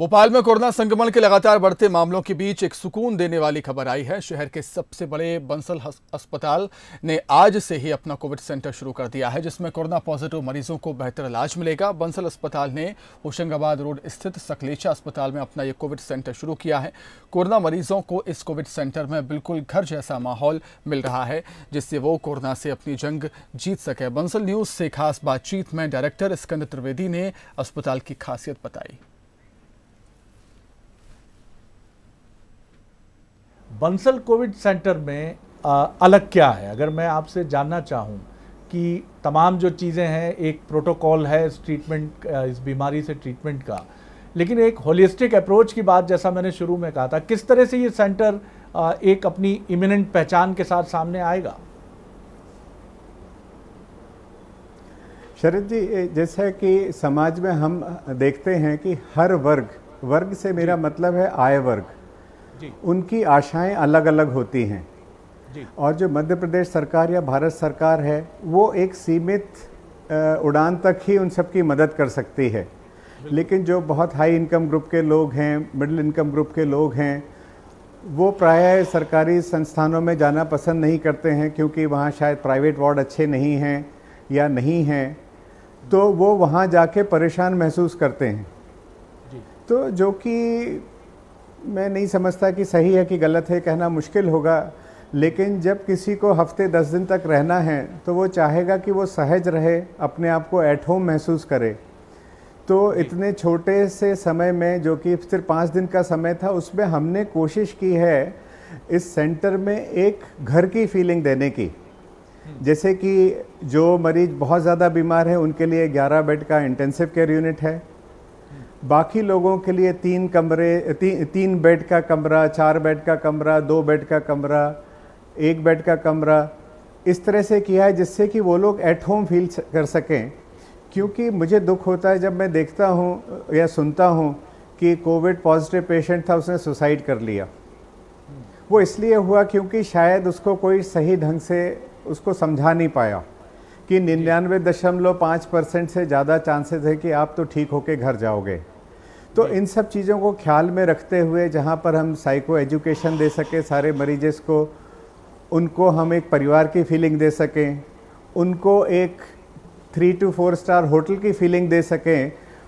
भोपाल में कोरोना संक्रमण के लगातार बढ़ते मामलों के बीच एक सुकून देने वाली खबर आई है शहर के सबसे बड़े बंसल अस्पताल ने आज से ही अपना कोविड सेंटर शुरू कर दिया है जिसमें कोरोना पॉजिटिव मरीजों को बेहतर इलाज मिलेगा बंसल अस्पताल ने होशंगाबाद रोड स्थित सकलेचा अस्पताल में अपना ये कोविड सेंटर शुरू किया है कोरोना मरीजों को इस कोविड सेंटर में बिल्कुल घर जैसा माहौल मिल रहा है जिससे वो कोरोना से अपनी जंग जीत सके बंसल न्यूज से खास बातचीत में डायरेक्टर स्कंद त्रिवेदी ने अस्पताल की खासियत बताई बंसल कोविड सेंटर में आ, अलग क्या है अगर मैं आपसे जानना चाहूँ कि तमाम जो चीज़ें हैं एक प्रोटोकॉल है इस ट्रीटमेंट इस बीमारी से ट्रीटमेंट का लेकिन एक होलिस्टिक अप्रोच की बात जैसा मैंने शुरू में कहा था किस तरह से ये सेंटर एक अपनी इमिनेंट पहचान के साथ सामने आएगा शरद जी जैसा कि समाज में हम देखते हैं कि हर वर्ग वर्ग से मेरा मतलब है आय वर्ग उनकी आशाएं अलग अलग होती हैं और जो मध्य प्रदेश सरकार या भारत सरकार है वो एक सीमित उड़ान तक ही उन सबकी मदद कर सकती है लेकिन जो बहुत हाई इनकम ग्रुप के लोग हैं मिडिल इनकम ग्रुप के लोग हैं वो प्राय सरकारी संस्थानों में जाना पसंद नहीं करते हैं क्योंकि वहाँ शायद प्राइवेट वार्ड अच्छे नहीं हैं या नहीं हैं तो वो वहाँ जाके परेशान महसूस करते हैं तो जो कि मैं नहीं समझता कि सही है कि गलत है कहना मुश्किल होगा लेकिन जब किसी को हफ्ते दस दिन तक रहना है तो वो चाहेगा कि वो सहज रहे अपने आप को एट होम महसूस करे तो इतने छोटे से समय में जो कि सिर्फ पाँच दिन का समय था उसमें हमने कोशिश की है इस सेंटर में एक घर की फीलिंग देने की हम्म। जैसे कि जो मरीज़ बहुत ज़्यादा बीमार है उनके लिए 11 बेड का इंटेंसिव केयर यूनिट है बाकी लोगों के लिए तीन कमरे ती, तीन बेड का कमरा चार बेड का कमरा दो बेड का कमरा एक बेड का कमरा इस तरह से किया है जिससे कि वो लोग एट होम फील कर सकें क्योंकि मुझे दुख होता है जब मैं देखता हूँ या सुनता हूँ कि कोविड पॉजिटिव पेशेंट था उसने सुसाइड कर लिया वो इसलिए हुआ क्योंकि शायद उसको कोई सही ढंग से उसको समझा नहीं पाया कि निन्यानवे दशमलव पाँच परसेंट से ज़्यादा चांसेस है कि आप तो ठीक होके घर जाओगे तो इन सब चीज़ों को ख्याल में रखते हुए जहाँ पर हम साइको एजुकेशन दे सकें सारे मरीजेस को उनको हम एक परिवार की फीलिंग दे सकें उनको एक three two four star hotel की फीलिंग दे सकें